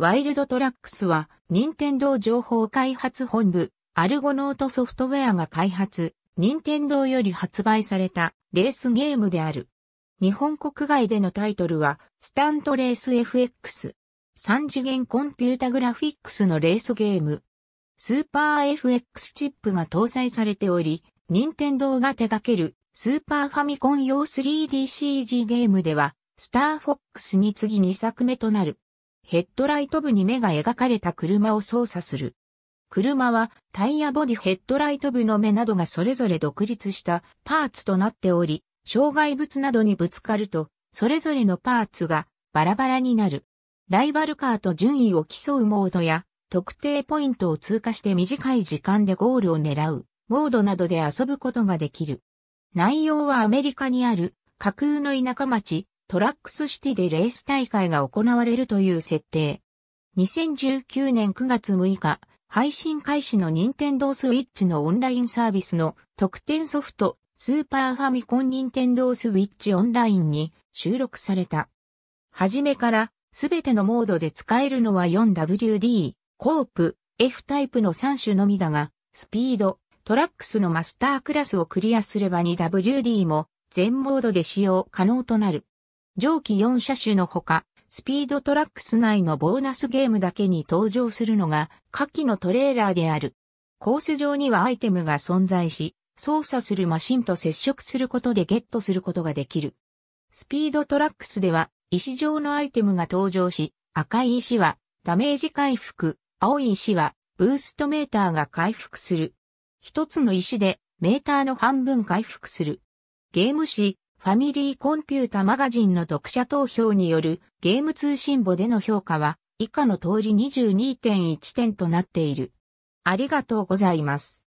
ワイルドトラックスは、任天堂情報開発本部、アルゴノートソフトウェアが開発、任天堂より発売されたレースゲームである。日本国外でのタイトルは、スタントレース FX。3次元コンピュータグラフィックスのレースゲーム。スーパー FX チップが搭載されており、任天堂が手掛けるスーパーファミコン用 3DCG ゲームでは、スターフォックスに次2作目となる。ヘッドライト部に目が描かれた車を操作する。車はタイヤボディヘッドライト部の目などがそれぞれ独立したパーツとなっており、障害物などにぶつかると、それぞれのパーツがバラバラになる。ライバルカーと順位を競うモードや、特定ポイントを通過して短い時間でゴールを狙う、モードなどで遊ぶことができる。内容はアメリカにある架空の田舎町、トラックスシティでレース大会が行われるという設定。2019年9月6日、配信開始の任天堂スイッチのオンラインサービスの特典ソフト、スーパーファミコン任天堂スイッチオンラインに収録された。はじめからすべてのモードで使えるのは 4WD、コープ、F タイプの3種のみだが、スピード、トラックスのマスタークラスをクリアすれば 2WD も全モードで使用可能となる。上記4車種のほか、スピードトラックス内のボーナスゲームだけに登場するのが下記のトレーラーである。コース上にはアイテムが存在し、操作するマシンと接触することでゲットすることができる。スピードトラックスでは、石状のアイテムが登場し、赤い石はダメージ回復、青い石はブーストメーターが回復する。一つの石でメーターの半分回復する。ゲーム誌ファミリーコンピュータマガジンの読者投票によるゲーム通信簿での評価は以下の通り22.1点となっている。ありがとうございます。